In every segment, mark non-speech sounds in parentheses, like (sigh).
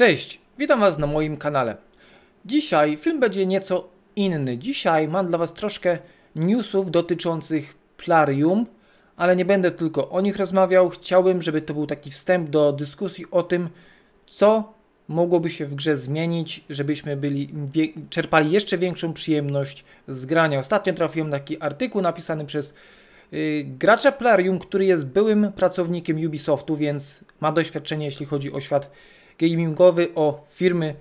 Cześć, witam Was na moim kanale. Dzisiaj film będzie nieco inny. Dzisiaj mam dla Was troszkę newsów dotyczących Plarium, ale nie będę tylko o nich rozmawiał. Chciałbym, żeby to był taki wstęp do dyskusji o tym, co mogłoby się w grze zmienić, żebyśmy byli, czerpali jeszcze większą przyjemność z grania. Ostatnio trafiłem taki artykuł napisany przez yy, gracza Plarium, który jest byłym pracownikiem Ubisoftu, więc ma doświadczenie, jeśli chodzi o świat gamingowy o firmy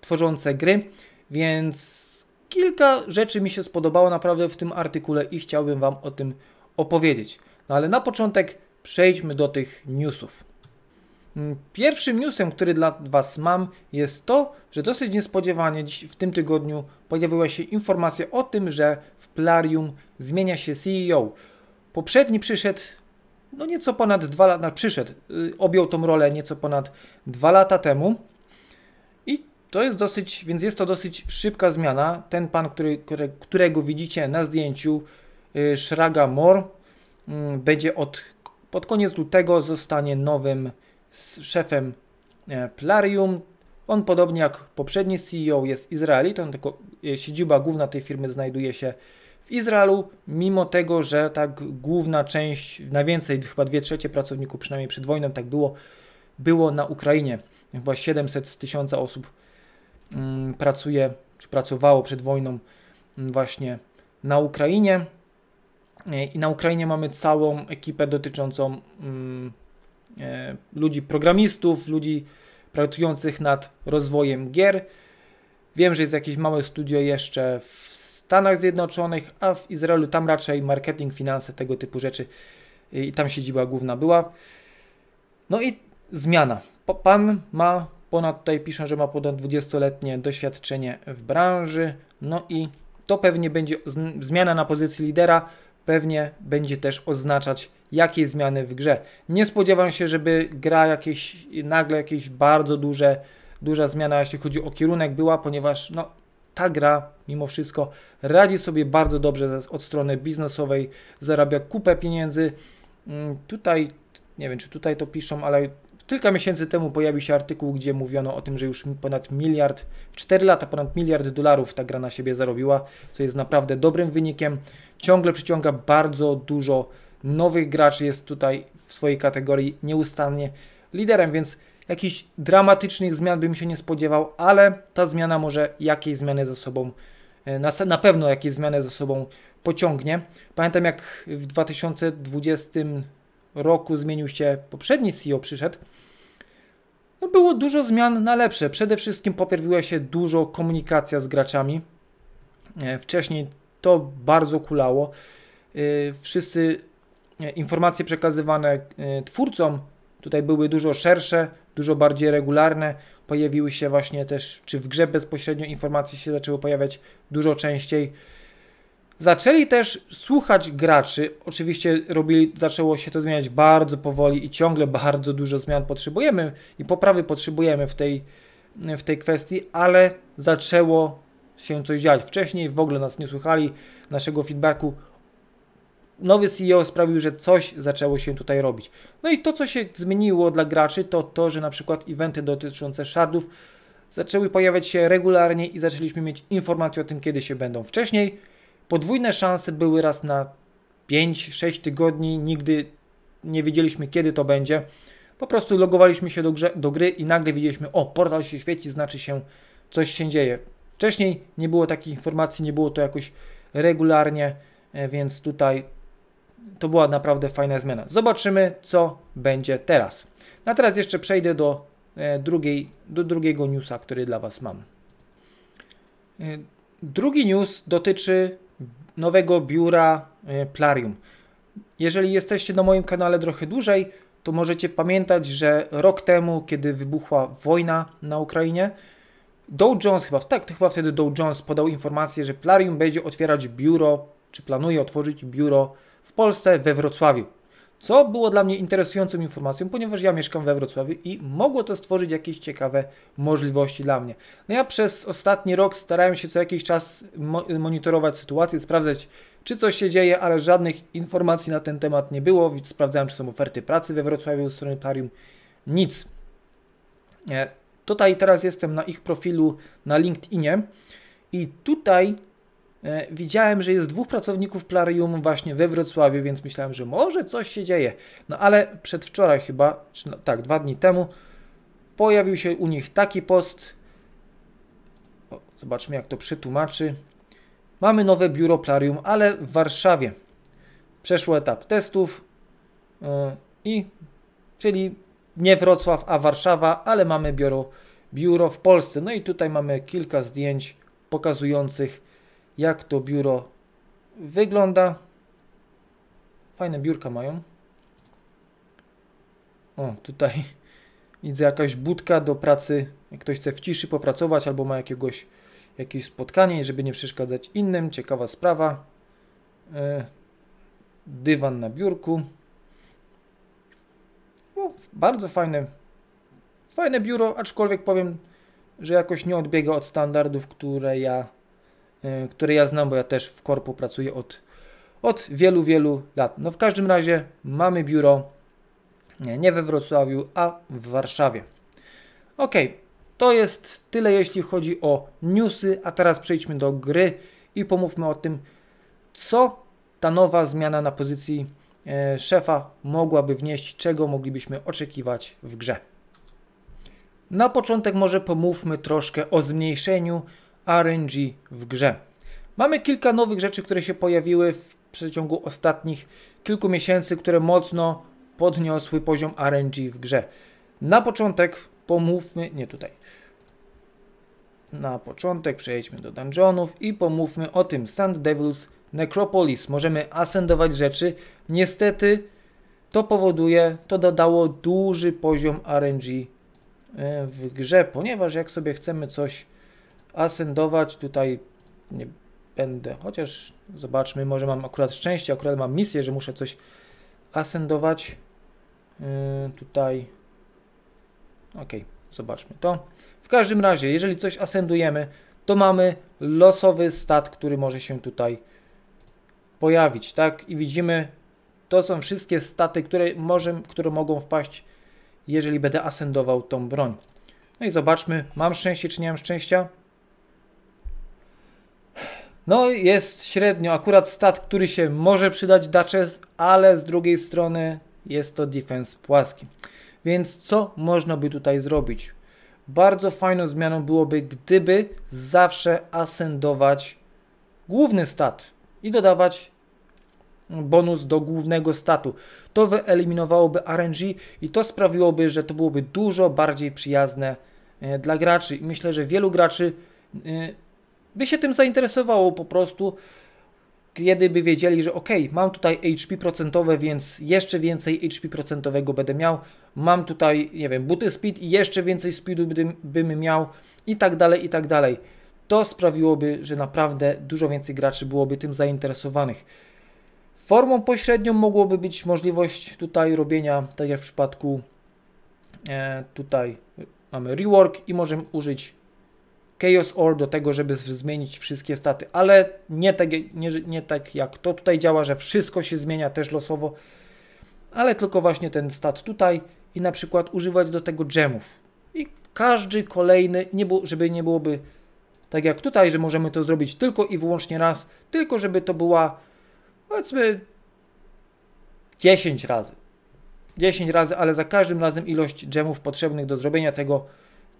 tworzące gry, więc kilka rzeczy mi się spodobało naprawdę w tym artykule i chciałbym Wam o tym opowiedzieć. No ale na początek przejdźmy do tych newsów. Mm, pierwszym newsem, który dla Was mam, jest to, że dosyć niespodziewanie dziś w tym tygodniu pojawiła się informacja o tym, że w Plarium zmienia się CEO. Poprzedni przyszedł no nieco ponad dwa lata, znaczy przyszedł, y, objął tą rolę nieco ponad dwa lata temu. I to jest dosyć, więc jest to dosyć szybka zmiana. Ten pan, który, którego widzicie na zdjęciu, y, Shraga Mor mm, będzie od, pod koniec lutego zostanie nowym szefem e, Plarium. On podobnie jak poprzedni CEO jest Izraelitą, tylko e, siedziba główna tej firmy znajduje się w w Izraelu, mimo tego, że tak główna część, na więcej, chyba dwie trzecie pracowników, przynajmniej przed wojną tak było, było na Ukrainie. Chyba 700 tysięcy osób mm, pracuje, czy pracowało przed wojną mm, właśnie na Ukrainie. E, I na Ukrainie mamy całą ekipę dotyczącą mm, e, ludzi programistów, ludzi pracujących nad rozwojem gier. Wiem, że jest jakieś małe studio jeszcze w Stanach Zjednoczonych, a w Izraelu tam raczej marketing, finanse, tego typu rzeczy i tam siedziba główna była. No i zmiana. Pan ma ponad, tutaj piszą, że ma ponad 20-letnie doświadczenie w branży, no i to pewnie będzie zmiana na pozycji lidera, pewnie będzie też oznaczać jakie zmiany w grze. Nie spodziewam się, żeby gra jakieś, nagle jakieś bardzo duże, duża zmiana, jeśli chodzi o kierunek była, ponieważ no, ta gra mimo wszystko radzi sobie bardzo dobrze od strony biznesowej, zarabia kupę pieniędzy. Mm, tutaj, nie wiem czy tutaj to piszą, ale kilka miesięcy temu pojawił się artykuł, gdzie mówiono o tym, że już ponad miliard, 4 lata ponad miliard dolarów ta gra na siebie zarobiła, co jest naprawdę dobrym wynikiem. Ciągle przyciąga bardzo dużo nowych graczy, jest tutaj w swojej kategorii nieustannie liderem, więc Jakichś dramatycznych zmian bym się nie spodziewał, ale ta zmiana może jakieś zmiany ze sobą, e, na, pewno jakieś zmiany ze sobą pociągnie. Pamiętam jak w 2020 roku zmienił się poprzedni CEO, przyszedł. No było dużo zmian na lepsze. Przede wszystkim poprawiła się dużo komunikacja z graczami. E, wcześniej to bardzo kulało. E, wszyscy informacje przekazywane twórcom tutaj były dużo szersze, dużo bardziej regularne. Pojawiły się właśnie też, czy w grze bezpośrednio informacje się zaczęły pojawiać dużo częściej. Zaczęli też słuchać graczy. Oczywiście robili, zaczęło się to zmieniać bardzo powoli i ciągle bardzo dużo zmian potrzebujemy i poprawy potrzebujemy w tej, w tej kwestii, ale zaczęło się coś dziać. Wcześniej w ogóle nas nie słuchali, naszego feedbacku nowy CEO sprawił, że coś zaczęło się tutaj robić. No i to, co się zmieniło dla graczy, to to, że na przykład eventy dotyczące shardów zaczęły pojawiać się regularnie i zaczęliśmy mieć informacje o tym, kiedy się będą. Wcześniej podwójne szanse były raz na 5-6 tygodni, nigdy nie wiedzieliśmy, kiedy to będzie. Po prostu logowaliśmy się do, grze, do gry i nagle widzieliśmy, o, portal się świeci, znaczy się, coś się dzieje. Wcześniej nie było takich informacji, nie było to jakoś regularnie, e, więc tutaj to była naprawdę fajna zmiana. Zobaczymy, co będzie teraz. Na no teraz jeszcze przejdę do, e, drugiej, do drugiego newsa, który dla Was mam. E, drugi news dotyczy nowego biura e, Plarium. Jeżeli jesteście na moim kanale trochę dłużej, to możecie pamiętać, że rok temu, kiedy wybuchła wojna na Ukrainie, Dow Jones, chyba, tak, to chyba wtedy Dow Jones podał informację, że Plarium będzie otwierać biuro, czy planuje otworzyć biuro w Polsce, we Wrocławiu. Co było dla mnie interesującą informacją, ponieważ ja mieszkam we Wrocławiu i mogło to stworzyć jakieś ciekawe możliwości dla mnie. No ja przez ostatni rok starałem się co jakiś czas mo monitorować sytuację, sprawdzać czy coś się dzieje, ale żadnych informacji na ten temat nie było. Więc sprawdzałem, czy są oferty pracy we Wrocławiu, sanitarium. Nic. E, tutaj teraz jestem na ich profilu na LinkedInie i tutaj E, widziałem, że jest dwóch pracowników Plarium właśnie we Wrocławiu, więc myślałem, że może coś się dzieje. No ale przedwczoraj chyba, czy no, tak, dwa dni temu, pojawił się u nich taki post. O, zobaczmy, jak to przetłumaczy. Mamy nowe biuro Plarium, ale w Warszawie. Przeszło etap testów yy, i, czyli nie Wrocław, a Warszawa, ale mamy biuro, biuro w Polsce. No i tutaj mamy kilka zdjęć pokazujących jak to biuro wygląda. Fajne biurka mają. O, tutaj (laughs) widzę jakaś budka do pracy. Jak ktoś chce w ciszy popracować albo ma jakiegoś, jakieś spotkanie, żeby nie przeszkadzać innym. Ciekawa sprawa. E, dywan na biurku. O, bardzo fajne, fajne biuro, aczkolwiek powiem, że jakoś nie odbiega od standardów, które ja E, które ja znam, bo ja też w korpu pracuję od, od wielu, wielu lat. No w każdym razie mamy biuro e, nie we Wrocławiu, a w Warszawie. Ok, to jest tyle jeśli chodzi o newsy, a teraz przejdźmy do gry i pomówmy o tym, co ta nowa zmiana na pozycji e, szefa mogłaby wnieść, czego moglibyśmy oczekiwać w grze. Na początek może pomówmy troszkę o zmniejszeniu RNG w grze. Mamy kilka nowych rzeczy, które się pojawiły w przeciągu ostatnich kilku miesięcy, które mocno podniosły poziom RNG w grze. Na początek pomówmy, nie tutaj, na początek przejdźmy do dungeonów i pomówmy o tym Sand Devils Necropolis. Możemy asendować rzeczy. Niestety to powoduje, to dodało duży poziom RNG e, w grze, ponieważ jak sobie chcemy coś asendować Tutaj nie będę, chociaż zobaczmy, może mam akurat szczęście, akurat mam misję, że muszę coś asendować Yy, tutaj, ok, zobaczmy to. W każdym razie, jeżeli coś asendujemy to mamy losowy stat, który może się tutaj pojawić, tak? I widzimy, to są wszystkie staty, które, może, które mogą wpaść, jeżeli będę asendował tą broń. No i zobaczmy, mam szczęście czy nie mam szczęścia. No jest średnio, akurat stat, który się może przydać Duchess, ale z drugiej strony jest to defense płaski. Więc co można by tutaj zrobić? Bardzo fajną zmianą byłoby, gdyby zawsze asendować główny stat i dodawać bonus do głównego statu. To wyeliminowałoby RNG i to sprawiłoby, że to byłoby dużo bardziej przyjazne e, dla graczy. I myślę, że wielu graczy e, by się tym zainteresowało po prostu, kiedy by wiedzieli, że ok, mam tutaj HP procentowe, więc jeszcze więcej HP procentowego będę miał, mam tutaj, nie wiem, buty speed i jeszcze więcej speedu bym, bym miał i tak dalej, i tak dalej. To sprawiłoby, że naprawdę dużo więcej graczy byłoby tym zainteresowanych. Formą pośrednią mogłoby być możliwość tutaj robienia, tak jak w przypadku e, tutaj mamy rework i możemy użyć Chaos Orb do tego, żeby zmienić wszystkie staty, ale nie tak, nie, nie tak jak to tutaj działa, że wszystko się zmienia też losowo, ale tylko właśnie ten stat tutaj i na przykład używać do tego gemów. I każdy kolejny, nie żeby nie byłoby tak jak tutaj, że możemy to zrobić tylko i wyłącznie raz, tylko żeby to była powiedzmy 10 razy. 10 razy, ale za każdym razem ilość gemów potrzebnych do zrobienia tego,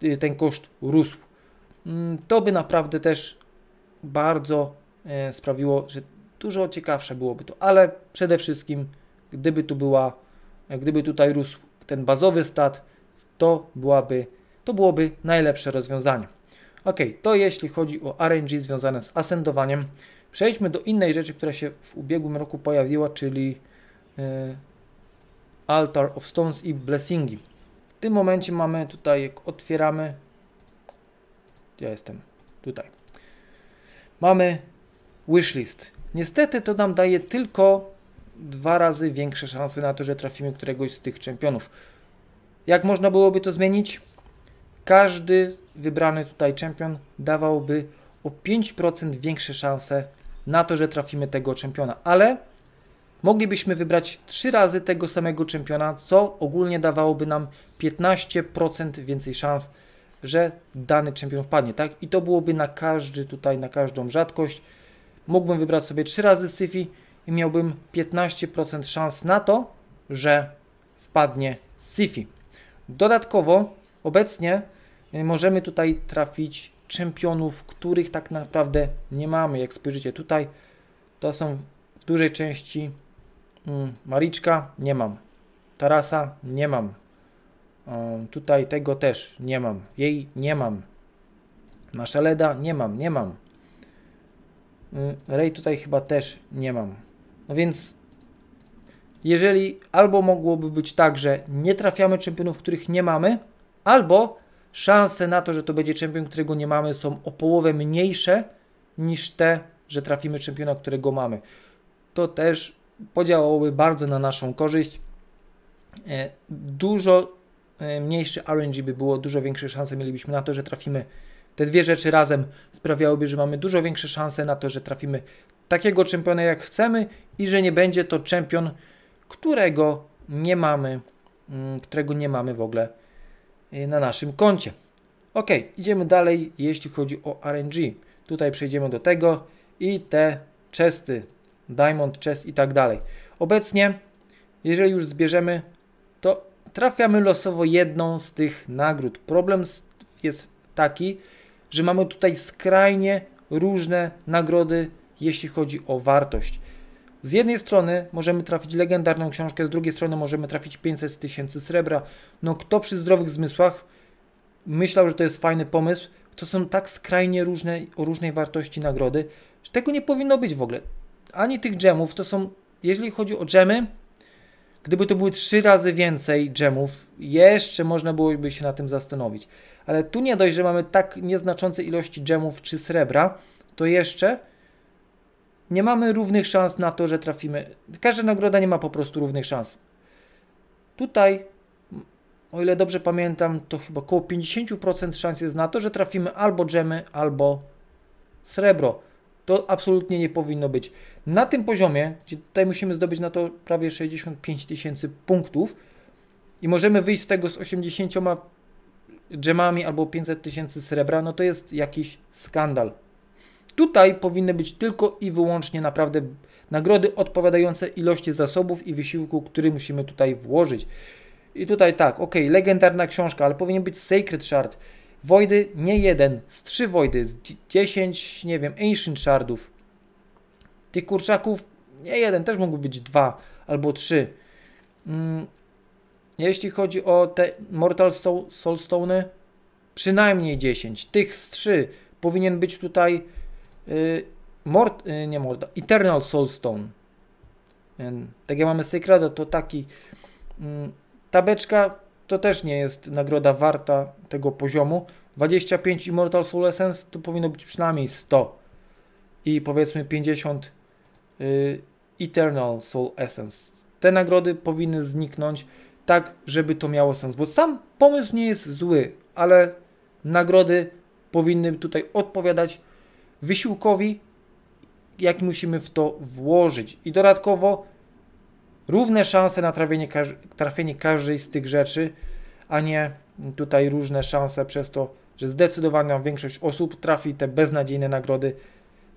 y, ten koszt rósł. Mm, to by naprawdę też bardzo e, sprawiło, że dużo ciekawsze byłoby to, ale przede wszystkim gdyby tu była, e, gdyby tutaj rósł ten bazowy stat, to byłaby, to byłoby najlepsze rozwiązanie. Ok, to jeśli chodzi o RNG związane z ascendowaniem. Przejdźmy do innej rzeczy, która się w ubiegłym roku pojawiła, czyli e, Altar of Stones i Blessingi. W tym momencie mamy tutaj, jak otwieramy ja jestem tutaj. Mamy wishlist. Niestety to nam daje tylko dwa razy większe szanse na to, że trafimy któregoś z tych czempionów. Jak można byłoby to zmienić? Każdy wybrany tutaj czempion dawałby o 5% większe szanse na to, że trafimy tego czempiona, ale moglibyśmy wybrać 3 razy tego samego czempiona, co ogólnie dawałoby nam 15% więcej szans że dany czempion wpadnie, tak? I to byłoby na każdy tutaj, na każdą rzadkość. Mógłbym wybrać sobie 3 razy Syfi i miałbym 15% szans na to, że wpadnie Syfi. Dodatkowo obecnie y, możemy tutaj trafić czempionów, których tak naprawdę nie mamy. Jak spojrzycie tutaj, to są w dużej części mm, Mariczka, nie mam. Tarasa, nie mam tutaj tego też nie mam. Jej nie mam. Maszeleda nie mam, nie mam. Mm, Rej tutaj chyba też nie mam. No więc jeżeli albo mogłoby być tak, że nie trafiamy czempionów, których nie mamy, albo szanse na to, że to będzie czempion, którego nie mamy są o połowę mniejsze niż te, że trafimy czempiona, którego mamy. To też podziałałoby bardzo na naszą korzyść. E, dużo E, mniejszy RNG by było, dużo większe szanse mielibyśmy na to, że trafimy. Te dwie rzeczy razem sprawiałyby, że mamy dużo większe szanse na to, że trafimy takiego czempiona jak chcemy i że nie będzie to czempion, którego nie mamy, mm, którego nie mamy w ogóle e, na naszym koncie. Ok, idziemy dalej, jeśli chodzi o RNG. Tutaj przejdziemy do tego i te chesty, diamond chest i tak dalej. Obecnie, jeżeli już zbierzemy, to trafiamy losowo jedną z tych nagród. Problem jest taki, że mamy tutaj skrajnie różne nagrody, jeśli chodzi o wartość. Z jednej strony możemy trafić legendarną książkę, z drugiej strony możemy trafić 500 tysięcy srebra. No kto przy zdrowych zmysłach myślał, że to jest fajny pomysł, to są tak skrajnie różne, o różnej wartości nagrody, że tego nie powinno być w ogóle. Ani tych dżemów, to są, jeżeli chodzi o dżemy, Gdyby to były trzy razy więcej dżemów, jeszcze można byłoby się na tym zastanowić. Ale tu nie dość, że mamy tak nieznaczące ilości dżemów czy srebra, to jeszcze nie mamy równych szans na to, że trafimy. Każda nagroda nie ma po prostu równych szans. Tutaj, o ile dobrze pamiętam, to chyba około 50% szans jest na to, że trafimy albo dżemy, albo srebro. To absolutnie nie powinno być. Na tym poziomie, gdzie tutaj musimy zdobyć na to prawie 65 tysięcy punktów i możemy wyjść z tego z 80 dżemami albo 500 tysięcy srebra, no to jest jakiś skandal. Tutaj powinny być tylko i wyłącznie naprawdę nagrody odpowiadające ilości zasobów i wysiłku, który musimy tutaj włożyć. I tutaj tak, ok, legendarna książka, ale powinien być Sacred Shard. Wojdy nie jeden, z trzy Wojdy, z dziesięć, nie wiem, Ancient Shardów. Tych kurczaków nie jeden, też mogły być dwa albo trzy. Mm, jeśli chodzi o te Mortal Soul, Soulstone, przynajmniej 10. Tych z 3 powinien być tutaj y, mort, y, nie Mortal, Eternal Soulstone. tak jak mamy Sacrada, to taki y, tabeczka to też nie jest nagroda warta tego poziomu. 25 Immortal Soul Essence to powinno być przynajmniej 100 i powiedzmy 50 y, Eternal Soul Essence. Te nagrody powinny zniknąć tak, żeby to miało sens, bo sam pomysł nie jest zły, ale nagrody powinny tutaj odpowiadać wysiłkowi, jaki musimy w to włożyć. I dodatkowo Równe szanse na trafienie, trafienie każdej z tych rzeczy, a nie tutaj różne szanse przez to, że zdecydowana większość osób trafi te beznadziejne nagrody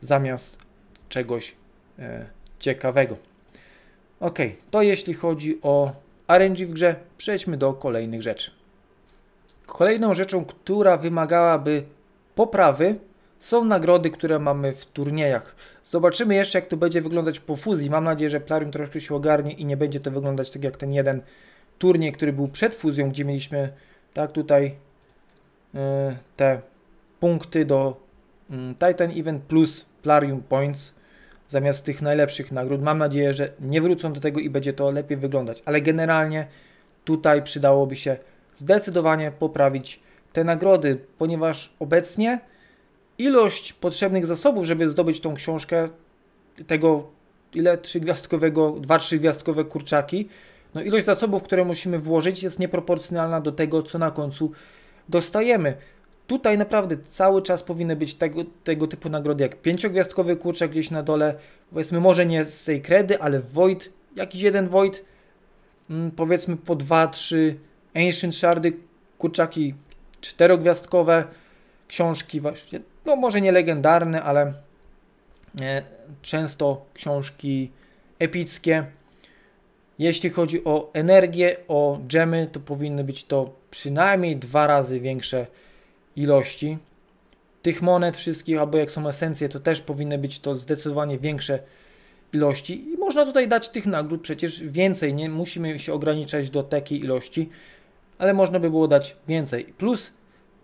zamiast czegoś e, ciekawego. Ok, to jeśli chodzi o RNG w grze, przejdźmy do kolejnych rzeczy. Kolejną rzeczą, która wymagałaby poprawy, są nagrody, które mamy w turniejach. Zobaczymy jeszcze, jak to będzie wyglądać po fuzji. Mam nadzieję, że Plarium troszkę się ogarnie i nie będzie to wyglądać tak jak ten jeden turniej, który był przed fuzją, gdzie mieliśmy tak tutaj e, te punkty do mm, Titan Event plus Plarium Points zamiast tych najlepszych nagród. Mam nadzieję, że nie wrócą do tego i będzie to lepiej wyglądać, ale generalnie tutaj przydałoby się zdecydowanie poprawić te nagrody, ponieważ obecnie ilość potrzebnych zasobów, żeby zdobyć tą książkę, tego ile trzygwiazdkowego, dwa trzygwiazdkowe kurczaki, no ilość zasobów, które musimy włożyć jest nieproporcjonalna do tego, co na końcu dostajemy. Tutaj naprawdę cały czas powinny być tego, tego typu nagrody, jak pięciogwiazdkowy kurczak gdzieś na dole, powiedzmy może nie z tej kredy, ale Void, jakiś jeden Void, mm, powiedzmy po dwa, trzy Ancient Shardy, kurczaki czterogwiazdkowe, książki właśnie no może nie legendarne, ale e, często książki epickie. Jeśli chodzi o energię, o dżemy, to powinny być to przynajmniej dwa razy większe ilości. Tych monet wszystkich, albo jak są esencje, to też powinny być to zdecydowanie większe ilości. I można tutaj dać tych nagród przecież więcej, nie musimy się ograniczać do takiej ilości, ale można by było dać więcej. Plus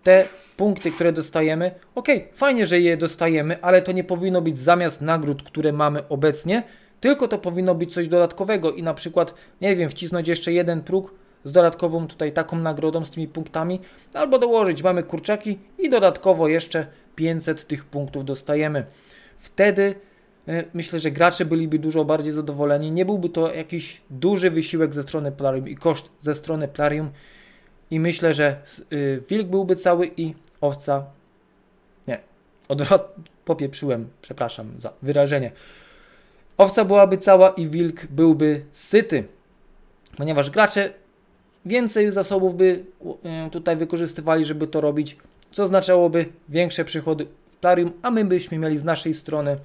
te punkty, które dostajemy, ok, fajnie, że je dostajemy, ale to nie powinno być zamiast nagród, które mamy obecnie, tylko to powinno być coś dodatkowego i na przykład, nie wiem, wcisnąć jeszcze jeden próg z dodatkową tutaj taką nagrodą, z tymi punktami, albo dołożyć, mamy kurczaki i dodatkowo jeszcze 500 tych punktów dostajemy. Wtedy y, myślę, że gracze byliby dużo bardziej zadowoleni. Nie byłby to jakiś duży wysiłek ze strony Plarium i koszt ze strony Plarium, i myślę, że y, wilk byłby cały i owca. Nie, odwrotnie, popieprzyłem, przepraszam za wyrażenie. Owca byłaby cała i wilk byłby syty, ponieważ gracze więcej zasobów by y, tutaj wykorzystywali, żeby to robić, co oznaczałoby większe przychody w Plarium, a my byśmy mieli z naszej strony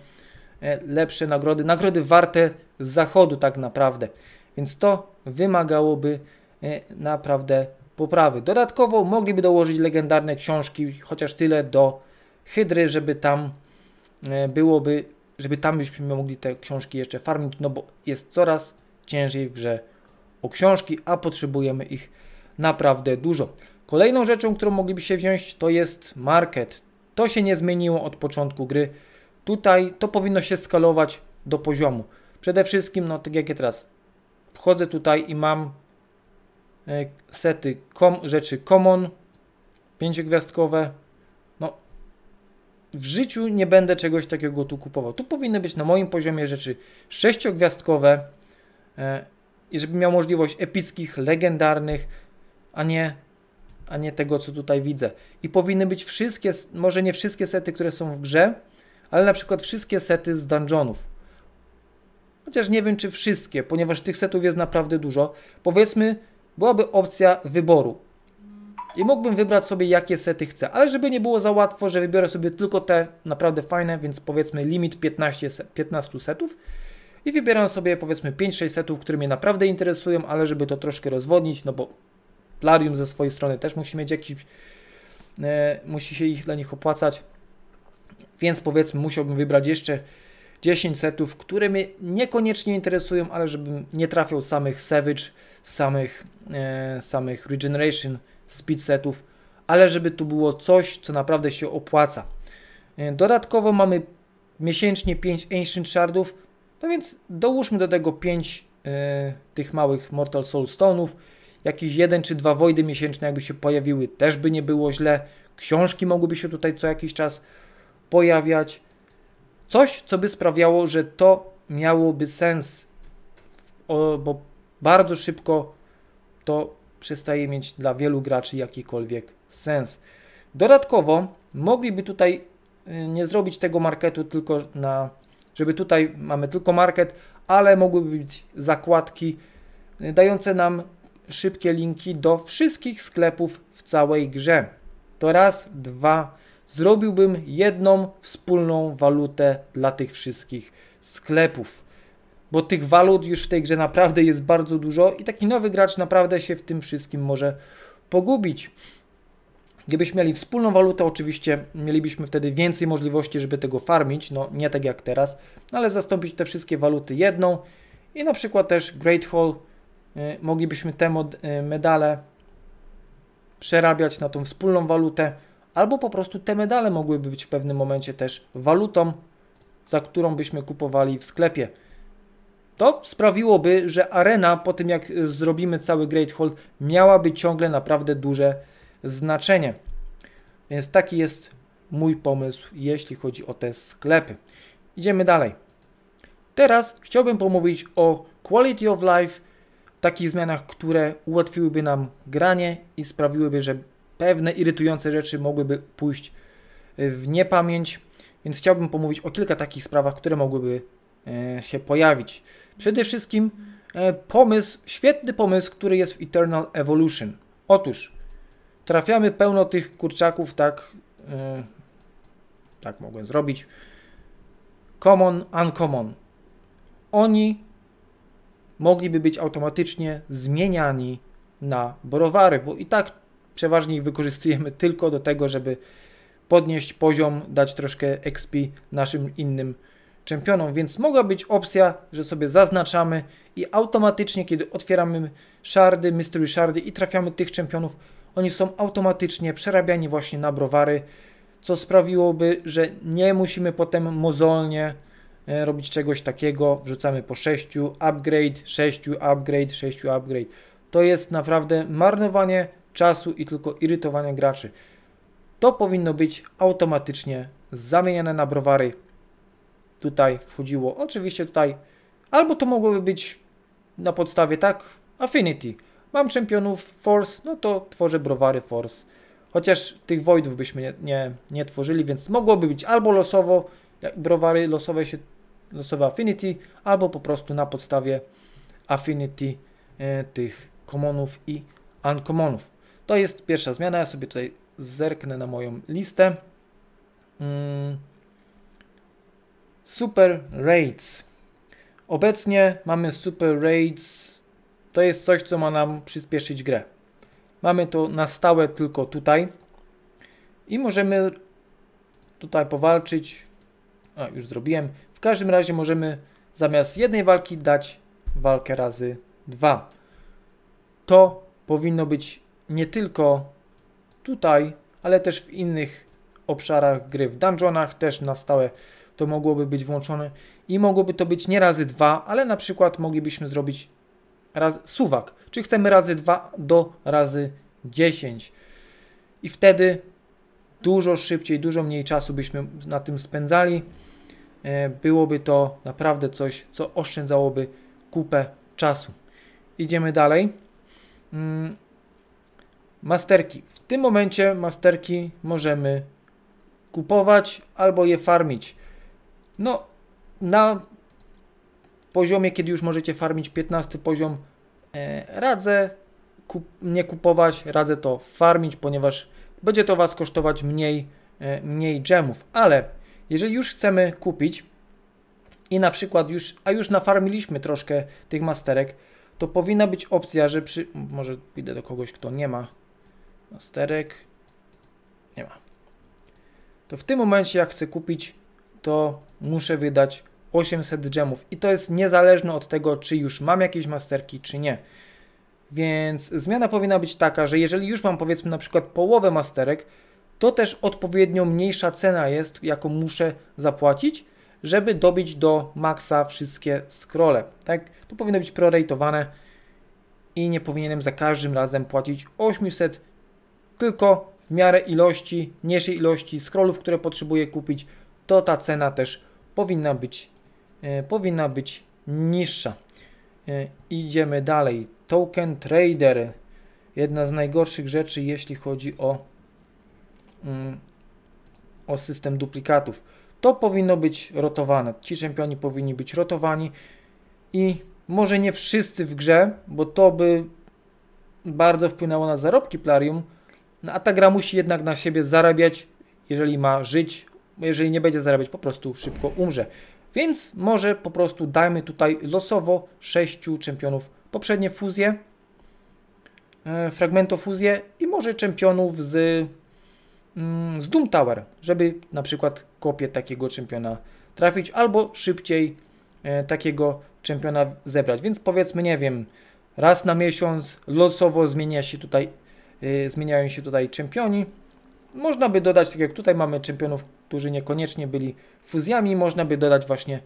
e, lepsze nagrody, nagrody warte z zachodu tak naprawdę. Więc to wymagałoby e, naprawdę poprawy. Dodatkowo mogliby dołożyć legendarne książki, chociaż tyle do Hydry, żeby tam e, byłoby, żeby tam byśmy mogli te książki jeszcze farmić, no bo jest coraz ciężej w grze o książki, a potrzebujemy ich naprawdę dużo. Kolejną rzeczą, którą mogliby się wziąć, to jest market. To się nie zmieniło od początku gry. Tutaj to powinno się skalować do poziomu. Przede wszystkim, no tak jak ja teraz wchodzę tutaj i mam E, sety kom, rzeczy common, pięciogwiazdkowe. No, w życiu nie będę czegoś takiego tu kupował. Tu powinny być na moim poziomie rzeczy sześciogwiazdkowe e, i żebym miał możliwość epickich, legendarnych, a nie, a nie tego, co tutaj widzę. I powinny być wszystkie, może nie wszystkie sety, które są w grze, ale na przykład wszystkie sety z dungeonów chociaż nie wiem czy wszystkie, ponieważ tych setów jest naprawdę dużo. Powiedzmy, byłaby opcja wyboru. I mógłbym wybrać sobie, jakie sety chcę, ale żeby nie było za łatwo, że wybiorę sobie tylko te naprawdę fajne, więc powiedzmy limit 15, 15 setów i wybieram sobie powiedzmy 5-6 setów, które mnie naprawdę interesują, ale żeby to troszkę rozwodnić, no bo Plarium ze swojej strony też musi mieć jakiś, e, musi się ich dla nich opłacać, więc powiedzmy musiałbym wybrać jeszcze 10 setów, które mnie niekoniecznie interesują, ale żebym nie trafiał samych Savage, samych, e, samych Regeneration, Speed setów, ale żeby tu było coś, co naprawdę się opłaca. E, dodatkowo mamy miesięcznie 5 Ancient Shardów, no więc dołóżmy do tego 5 e, tych małych Mortal Soul Stone'ów, jakieś jeden czy dwa Wojdy miesięczne jakby się pojawiły, też by nie było źle. Książki mogłyby się tutaj co jakiś czas pojawiać. Coś, co by sprawiało, że to miałoby sens, o, bo bardzo szybko to przestaje mieć dla wielu graczy jakikolwiek sens. Dodatkowo mogliby tutaj y, nie zrobić tego marketu tylko na, żeby tutaj mamy tylko market, ale mogłyby być zakładki y, dające nam szybkie linki do wszystkich sklepów w całej grze. To raz, dwa, zrobiłbym jedną wspólną walutę dla tych wszystkich sklepów. Bo tych walut już w tej grze naprawdę jest bardzo dużo i taki nowy gracz naprawdę się w tym wszystkim może pogubić. Gdybyśmy mieli wspólną walutę, oczywiście mielibyśmy wtedy więcej możliwości, żeby tego farmić, no nie tak jak teraz, no, ale zastąpić te wszystkie waluty jedną i na przykład też Great Hall y, moglibyśmy te mod, y, medale przerabiać na tą wspólną walutę, albo po prostu te medale mogłyby być w pewnym momencie też walutą, za którą byśmy kupowali w sklepie. To sprawiłoby, że arena po tym jak zrobimy cały Great Hall miałaby ciągle naprawdę duże znaczenie. Więc taki jest mój pomysł, jeśli chodzi o te sklepy. Idziemy dalej. Teraz chciałbym pomówić o quality of life, takich zmianach, które ułatwiłyby nam granie i sprawiłyby, że pewne irytujące rzeczy mogłyby pójść y, w niepamięć, więc chciałbym pomówić o kilka takich sprawach, które mogłyby e, się pojawić. Przede wszystkim e, pomysł, świetny pomysł, który jest w Eternal Evolution. Otóż trafiamy pełno tych kurczaków, tak, e, tak mogłem zrobić. Common, uncommon. Oni mogliby być automatycznie zmieniani na browary, bo i tak przeważnie ich wykorzystujemy tylko do tego, żeby podnieść poziom, dać troszkę XP naszym innym czempionom, więc mogła być opcja, że sobie zaznaczamy i automatycznie, kiedy otwieramy szardy, mystery szardy i trafiamy tych czempionów, oni są automatycznie przerabiani właśnie na browary, co sprawiłoby, że nie musimy potem mozolnie e, robić czegoś takiego, wrzucamy po 6, upgrade, 6, upgrade, 6, upgrade. To jest naprawdę marnowanie czasu i tylko irytowania graczy. To powinno być automatycznie zamieniane na browary. Tutaj wchodziło, oczywiście tutaj, albo to mogłoby być na podstawie, tak, Affinity. Mam czempionów Force, no to tworzę browary Force. Chociaż tych Voidów byśmy nie, nie, nie tworzyli, więc mogłoby być albo losowo, jak browary losowe się losowe Affinity, albo po prostu na podstawie Affinity e, tych commonów i uncommonów. To jest pierwsza zmiana. Ja sobie tutaj zerknę na moją listę. Mm. Super Raids. Obecnie mamy Super Raids. To jest coś, co ma nam przyspieszyć grę. Mamy to na stałe tylko tutaj. I możemy tutaj powalczyć. A, już zrobiłem. W każdym razie możemy zamiast jednej walki dać walkę razy dwa. To powinno być nie tylko tutaj, ale też w innych obszarach gry. W dungeonach też na stałe to mogłoby być włączone i mogłoby to być nie razy dwa, ale na przykład moglibyśmy zrobić raz, suwak. Czy chcemy razy dwa do razy 10. I wtedy dużo szybciej, dużo mniej czasu byśmy na tym spędzali. E, byłoby to naprawdę coś, co oszczędzałoby kupę czasu. Idziemy dalej. Mm, masterki. W tym momencie masterki możemy kupować albo je farmić. No, na poziomie, kiedy już możecie farmić 15 poziom, e, radzę kup nie kupować, radzę to farmić, ponieważ będzie to Was kosztować mniej, e, mniej dżemów. Ale jeżeli już chcemy kupić i na przykład już, a już nafarmiliśmy troszkę tych masterek, to powinna być opcja, że przy... Może pójdę do kogoś, kto nie ma Asterek. Nie ma. To w tym momencie jak chcę kupić, to muszę wydać 800 dżemów. I to jest niezależne od tego, czy już mam jakieś masterki, czy nie. Więc zmiana powinna być taka, że jeżeli już mam powiedzmy na przykład połowę masterek, to też odpowiednio mniejsza cena jest, jaką muszę zapłacić, żeby dobić do maksa wszystkie scrolle. Tak? To powinno być prorejtowane i nie powinienem za każdym razem płacić 800 tylko w miarę ilości, mniejszej ilości scrollów, które potrzebuję kupić, to ta cena też powinna być, e, powinna być niższa. E, idziemy dalej. Token Trader. Jedna z najgorszych rzeczy, jeśli chodzi o, mm, o system duplikatów. To powinno być rotowane. Ci czempioni powinni być rotowani i może nie wszyscy w grze, bo to by bardzo wpłynęło na zarobki Plarium, no a ta gra musi jednak na siebie zarabiać, jeżeli ma żyć, jeżeli nie będzie zarabiać, po prostu szybko umrze. Więc może po prostu dajmy tutaj losowo sześciu czempionów poprzednie fuzje, e, fuzje i może czempionów z, mm, z Doom Tower, żeby na przykład kopię takiego czempiona trafić albo szybciej e, takiego czempiona zebrać. Więc powiedzmy, nie wiem, raz na miesiąc losowo zmienia się tutaj Y, zmieniają się tutaj czempioni. Można by dodać, tak jak tutaj mamy czempionów, którzy niekoniecznie byli fuzjami, można by dodać właśnie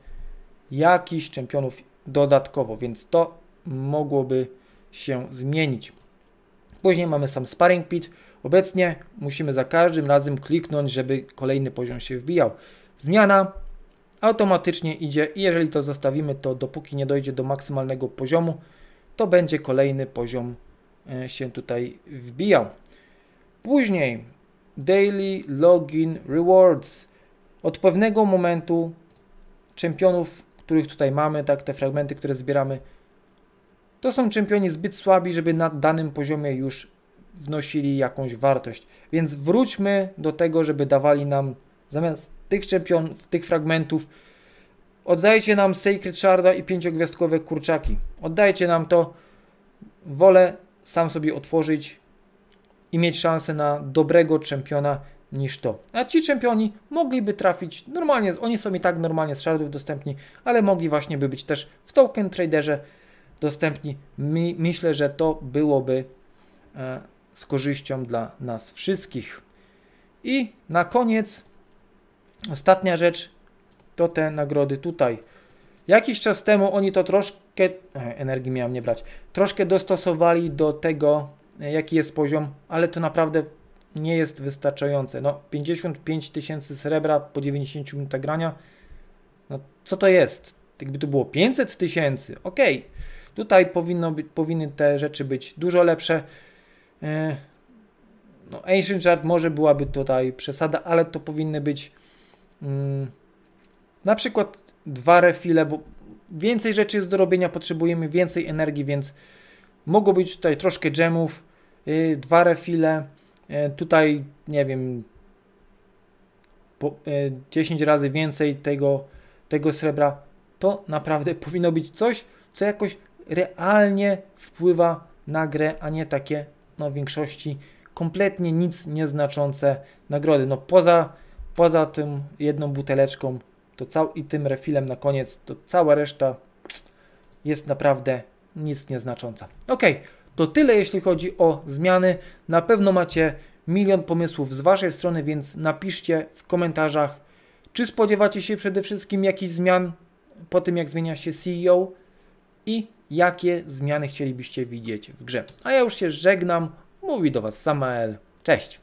jakiś czempionów dodatkowo, więc to mogłoby się zmienić. Później mamy sam sparring pit. Obecnie musimy za każdym razem kliknąć, żeby kolejny poziom się wbijał. Zmiana automatycznie idzie i jeżeli to zostawimy, to dopóki nie dojdzie do maksymalnego poziomu, to będzie kolejny poziom E, się tutaj wbijał. Później Daily Login Rewards. Od pewnego momentu czempionów, których tutaj mamy, tak te fragmenty, które zbieramy, to są czempioni zbyt słabi, żeby na danym poziomie już wnosili jakąś wartość. Więc wróćmy do tego, żeby dawali nam zamiast tych czempionów, tych fragmentów, oddajcie nam Sacred Sharda i pięciogwiazdkowe kurczaki. Oddajcie nam to. Wolę sam sobie otworzyć i mieć szansę na dobrego czempiona niż to. A ci czempioni mogliby trafić normalnie, oni są i tak normalnie z shardów dostępni, ale mogli właśnie by być też w token traderze dostępni. My, myślę, że to byłoby e, z korzyścią dla nas wszystkich. I na koniec ostatnia rzecz to te nagrody tutaj. Jakiś czas temu oni to troszkę E, energii miałem nie brać. Troszkę dostosowali do tego, e, jaki jest poziom, ale to naprawdę nie jest wystarczające. No, 55 tysięcy srebra po 90 minutach grania, no, co to jest? Jakby to było 500 tysięcy, ok. Tutaj powinno być, powinny te rzeczy być dużo lepsze. E, no, Ancient Shard może byłaby tutaj przesada, ale to powinny być mm, na przykład dwa refile, bo więcej rzeczy jest do robienia, potrzebujemy więcej energii, więc mogło być tutaj troszkę dżemów, yy, dwa refile, yy, tutaj nie wiem, po, yy, 10 razy więcej tego, tego srebra. To naprawdę (laughs) powinno być coś, co jakoś realnie wpływa na grę, a nie takie no, w większości kompletnie nic nieznaczące nagrody. No poza, poza tym jedną buteleczką to cał i tym refilem na koniec, to cała reszta jest naprawdę nic nieznacząca. Ok, to tyle jeśli chodzi o zmiany. Na pewno macie milion pomysłów z Waszej strony, więc napiszcie w komentarzach, czy spodziewacie się przede wszystkim jakichś zmian po tym, jak zmienia się CEO i jakie zmiany chcielibyście widzieć w grze. A ja już się żegnam. Mówi do Was Samael. Cześć!